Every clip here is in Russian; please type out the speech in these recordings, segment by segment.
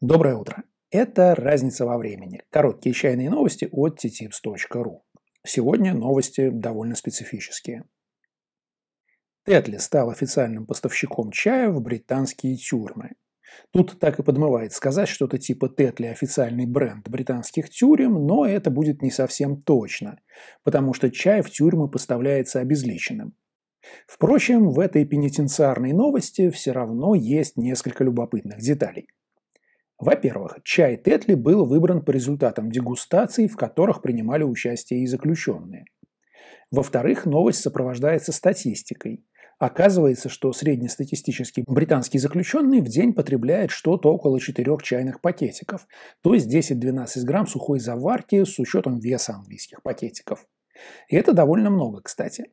Доброе утро. Это «Разница во времени». Короткие чайные новости от ttipс.ru. Сегодня новости довольно специфические. Тетли стал официальным поставщиком чая в британские тюрьмы. Тут так и подмывает сказать что-то типа Тетли – официальный бренд британских тюрем, но это будет не совсем точно, потому что чай в тюрьмы поставляется обезличенным. Впрочем, в этой пенитенциарной новости все равно есть несколько любопытных деталей. Во-первых, чай Тетли был выбран по результатам дегустаций, в которых принимали участие и заключенные. Во-вторых, новость сопровождается статистикой. Оказывается, что среднестатистический британский заключенный в день потребляет что-то около 4 чайных пакетиков, то есть 10-12 грамм сухой заварки с учетом веса английских пакетиков. И это довольно много, кстати.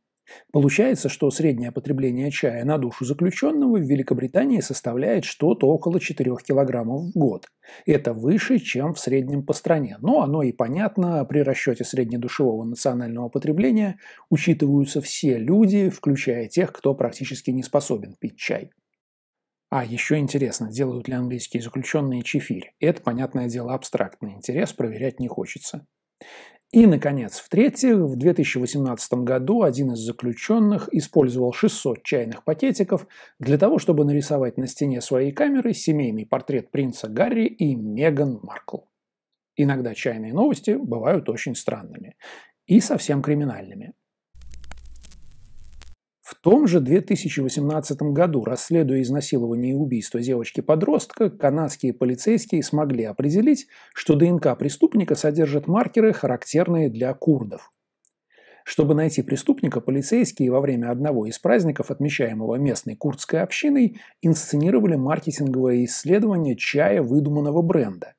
Получается, что среднее потребление чая на душу заключенного в Великобритании составляет что-то около 4 килограммов в год. Это выше, чем в среднем по стране, но оно и понятно, при расчете среднедушевого национального потребления учитываются все люди, включая тех, кто практически не способен пить чай. А еще интересно, делают ли английские заключенные чефирь. Это, понятное дело, абстрактный интерес, проверять не хочется. И, наконец, в-третьих, в 2018 году один из заключенных использовал 600 чайных пакетиков для того, чтобы нарисовать на стене своей камеры семейный портрет принца Гарри и Меган Маркл. Иногда чайные новости бывают очень странными и совсем криминальными – том же 2018 году, расследуя изнасилование и убийство девочки-подростка, канадские полицейские смогли определить, что ДНК преступника содержит маркеры, характерные для курдов. Чтобы найти преступника, полицейские во время одного из праздников, отмечаемого местной курдской общиной, инсценировали маркетинговое исследование чая выдуманного бренда,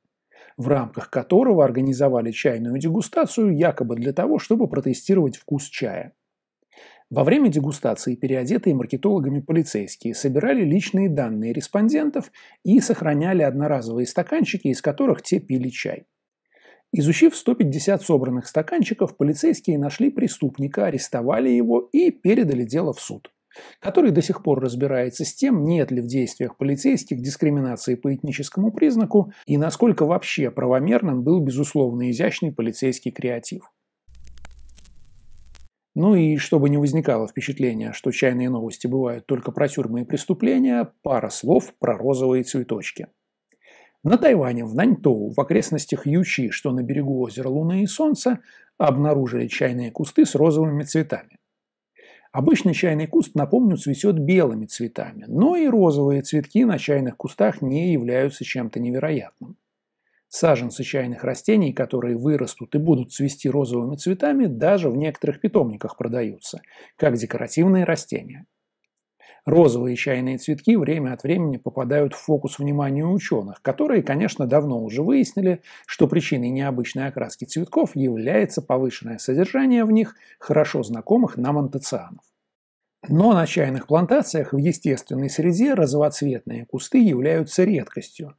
в рамках которого организовали чайную дегустацию якобы для того, чтобы протестировать вкус чая. Во время дегустации переодетые маркетологами полицейские собирали личные данные респондентов и сохраняли одноразовые стаканчики, из которых те пили чай. Изучив 150 собранных стаканчиков, полицейские нашли преступника, арестовали его и передали дело в суд, который до сих пор разбирается с тем, нет ли в действиях полицейских дискриминации по этническому признаку и насколько вообще правомерным был безусловно изящный полицейский креатив. Ну и чтобы не возникало впечатления, что чайные новости бывают только про тюрьмы и преступления, пара слов про розовые цветочки. На Тайване, в Наньтоу, в окрестностях Ючи, что на берегу озера Луны и Солнца, обнаружили чайные кусты с розовыми цветами. Обычно чайный куст, напомню, цветет белыми цветами, но и розовые цветки на чайных кустах не являются чем-то невероятным. Саженцы чайных растений, которые вырастут и будут цвести розовыми цветами, даже в некоторых питомниках продаются, как декоративные растения. Розовые чайные цветки время от времени попадают в фокус внимания ученых, которые, конечно, давно уже выяснили, что причиной необычной окраски цветков является повышенное содержание в них хорошо знакомых нам антоцианов. Но на чайных плантациях в естественной среде розовоцветные кусты являются редкостью,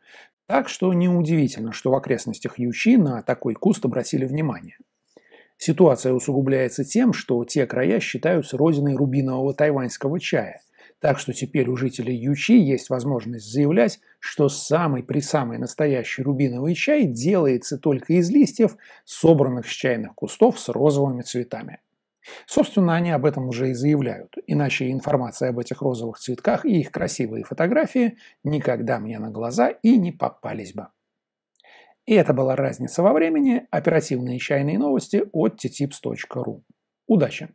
так что неудивительно, что в окрестностях Ючи на такой куст обратили внимание. Ситуация усугубляется тем, что те края считаются родиной рубинового тайваньского чая, так что теперь у жителей Ючи есть возможность заявлять, что самый при самый настоящий рубиновый чай делается только из листьев, собранных с чайных кустов с розовыми цветами. Собственно, они об этом уже и заявляют, иначе информация об этих розовых цветках и их красивые фотографии никогда мне на глаза и не попались бы. И это была разница во времени, оперативные чайные новости от ttipс.ru. Удачи!